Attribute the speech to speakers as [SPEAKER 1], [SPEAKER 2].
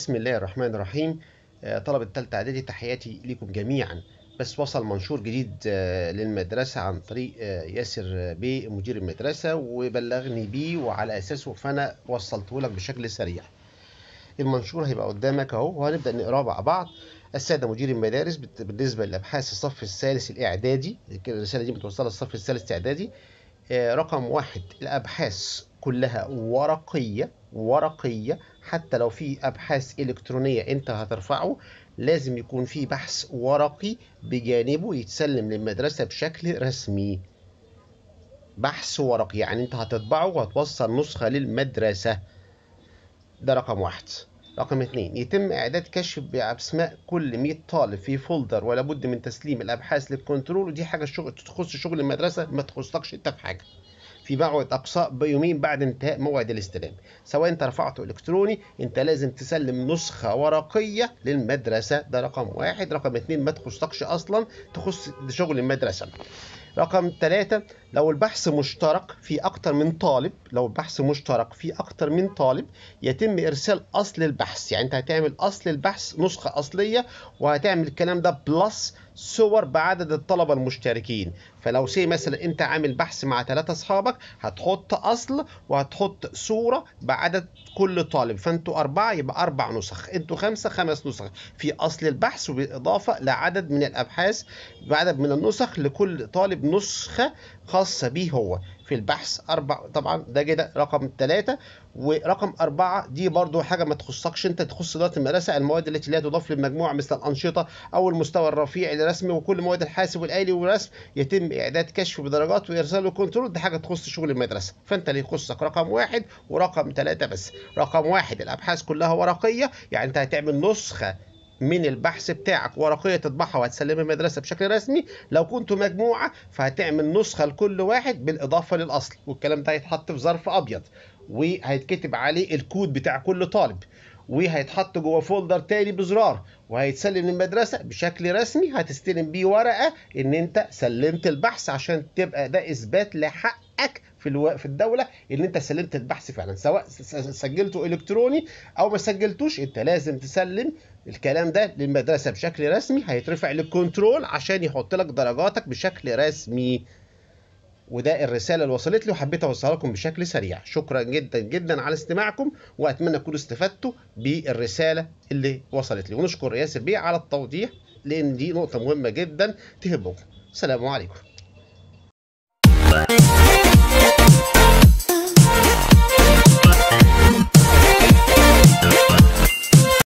[SPEAKER 1] بسم الله الرحمن الرحيم آه، طلبة التالتة إعدادي تحياتي لكم جميعا بس وصل منشور جديد آه، للمدرسة عن طريق آه، ياسر بيه مدير المدرسة وبلغني بيه وعلى أساسه فأنا وصلته لك بشكل سريع المنشور هيبقى قدامك أهو وهنبدأ نقراه مع بعض السادة مدير المدارس بالنسبة لابحاث الصف الثالث الإعدادي الرسالة دي متوصلة للصف الثالث الإعدادي آه، رقم واحد الأبحاث كلها ورقية ورقية حتى لو في أبحاث إلكترونية أنت هترفعه لازم يكون في بحث ورقي بجانبه يتسلم للمدرسة بشكل رسمي بحث ورقي يعني أنت هتطبعه وهتوصل نسخة للمدرسة ده رقم واحد رقم اثنين يتم إعداد كشف بأسماء كل 100 طالب في فولدر ولا بد من تسليم الأبحاث للكنترول ودي حاجة شغل تخص شغل المدرسة ما تخصكش أنت في حاجة في موعد أقصاء بيومين بعد انتهاء موعد الاستلام سواء أنت رفعته إلكتروني أنت لازم تسلم نسخة ورقية للمدرسة ده رقم واحد رقم اتنين ما تخصكش أصلا تخص شغل المدرسة رقم ثلاثة لو البحث مشترك في أكتر من طالب لو البحث مشترك في أكتر من طالب يتم إرسال أصل البحث يعني أنت هتعمل أصل البحث نسخة أصلية وهتعمل الكلام ده بلس صور بعدد الطلبة المشتركين فلو سي مثلا انت عامل بحث مع ثلاثة اصحابك هتحط اصل وهتحط صورة بعدد كل طالب فانتوا اربعة يبقى اربع نسخ انتوا خمسة خمس نسخ في اصل البحث وبالاضافة لعدد من الابحاث بعدد من النسخ لكل طالب نسخة خاصة به هو في البحث أربع طبعا ده كده رقم ثلاثة ورقم أربعة دي برضو حاجة ما تخصكش أنت تخص إدارة المدرسة المواد التي لا تضاف للمجموعة مثل الأنشطة أو المستوى الرفيع للرسم وكل مواد الحاسب والآلي والرسم يتم إعداد كشف بدرجات وإرساله كنترول دي حاجة تخص شغل المدرسة فأنت اللي يخصك رقم واحد ورقم ثلاثة بس رقم واحد الأبحاث كلها ورقية يعني أنت هتعمل نسخة من البحث بتاعك ورقيه تطبعها وهتسلمها المدرسه بشكل رسمي لو كنتوا مجموعه فهتعمل نسخه لكل واحد بالاضافه للاصل والكلام ده هيتحط في ظرف ابيض وهيتكتب عليه الكود بتاع كل طالب وهيتحط جوه فولدر تاني بزرار وهيتسلم للمدرسه بشكل رسمي هتستلم بيه ورقه ان انت سلمت البحث عشان تبقى ده اثبات لحقك في الو... في الدوله ان انت سلمت البحث فعلا سواء سجلته الكتروني او ما سجلتوش انت لازم تسلم الكلام ده للمدرسه بشكل رسمي هيترفع للكنترول عشان يحط لك درجاتك بشكل رسمي وده الرسالة اللي وصلت لي وحبيت أوصلها لكم بشكل سريع شكرا جدا جدا على استماعكم وأتمنى تكونوا استفدتوا بالرسالة اللي وصلت لي ونشكر ياسر بيه على التوضيح لأن دي نقطة مهمة جدا تهمكم السلام عليكم